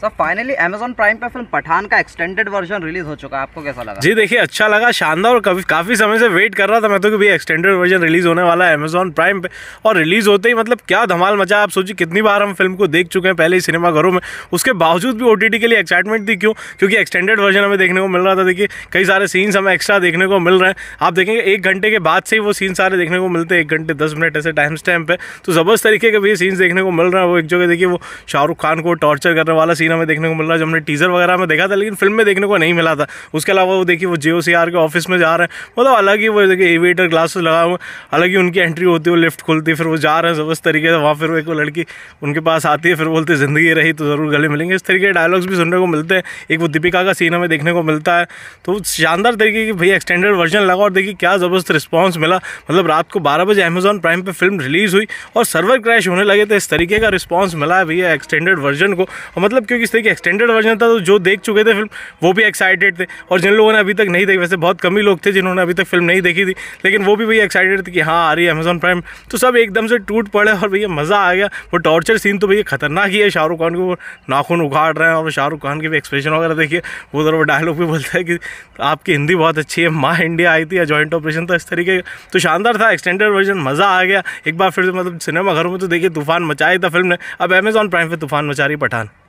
sir finally Amazon Prime पे film Pathaan का extended version release हो चुका है आपको कैसा लगा जी देखिए अच्छा लगा शानदार और काफी काफी समय से वेट कर रहा था मैं तो कि भाई एक्सटेंडेड वर्जन रिलीज होने वाला है अमेजोन प्राइम पे और रिलीज होते ही मतलब क्या धमाल मचा आप सोचिए कितनी बार हम फिल्म को देख चुके हैं पहले ही सिनेमाघरों में उसके बावजूद भी ओ के लिए एक्साइटमेंट थी क्यों क्योंकि एक्सटेंडेड वर्जन हमें देखने को मिल रहा था देखिए कई सारे सीन्स हमें एक्स्ट्रा देखने को मिल रहे हैं आप देखेंगे एक घंटे के बाद से ही वो सीन सारे देखने को मिलते हैं एक घंटे दस मिनट ऐसे टाइम स्टैम्प पे तो जबरदस्त तरीके के भी सीन्स देखने को मिल रहे हैं वो एक जगह देखिए वो शाहरुख खान को टॉर्चर करने वाला सीन सीन हमें देखने को मिल रहा है जो हमने टीज़र वगैरह में देखा था लेकिन फिल्म में देखने को नहीं मिला था उसके अलावा वो देखिए वो जे के ऑफिस में जा रहे हैं मतलब अलग ही वो देखिए एविएटर ग्लासेस लगा अलग ही उनकी एंट्री होती है वो लिफ्ट खुलती है फिर वो जा रहे हैं जबरदस्त तरीके से वहाँ फिर एक लड़की उनके पास आती है फिर बोलते ज़िंदगी रही तो ज़रूर गले मिलेंगे इस तरीके के डायलॉग्स भी सुनने को मिलते हैं एक वो दीपिका का सीन हमें देखने को मिलता है तो शानदार तरीके की भैया एक्सटेंडेड वर्जन लगा और देखिए क्या ज़बरदस्त रिस्पॉन्स मिला मतलब रात को बारह बजे अमेजॉन प्राइम पर फिल्म रिलीज़ हुई और सर्वर क्रैश होने लगे तो इस तरीके का रिस्पॉन्स मिला है भैया एक्सटेंडेड वर्जन को और मतलब क्योंकि क्योंकि इस तरीके एक्सटेंडेड वर्जन था तो जो देख चुके थे फिल्म वो भी एक्साइटेड थे और जिन लोगों ने अभी तक नहीं देखी वैसे बहुत कम ही लोग थे जिन्होंने अभी तक फिल्म नहीं देखी थी लेकिन वो भी भैया एक्साइटेड थे कि हाँ आ रही है अमेजोन प्राइम तो सब एकदम से टूट पड़े और भैया मज़ा आ गया वो टॉर्चर सीन तो भैया खतरनाक ही है शाहरुख खान के वो नाखून उखाड़ रहे हैं और शाहरुख खान के भी एक्सप्रेशन वगैरह देखिए वो जरा वो डायलॉग भी बोलता है कि आपकी हिंदी बहुत अच्छी है माँ इंडिया आई थी या जॉइंट ऑपरेशन था इस तरीके का तो शानदार था एक्सटेंडेड वर्जन मज़ा आ गया एक बार फिर मतलब सिनेमा घरों में तो देखिए तूफान मचाया था फिल्म ने अब अमेजन प्राइम पर तूफान मचा रही पठान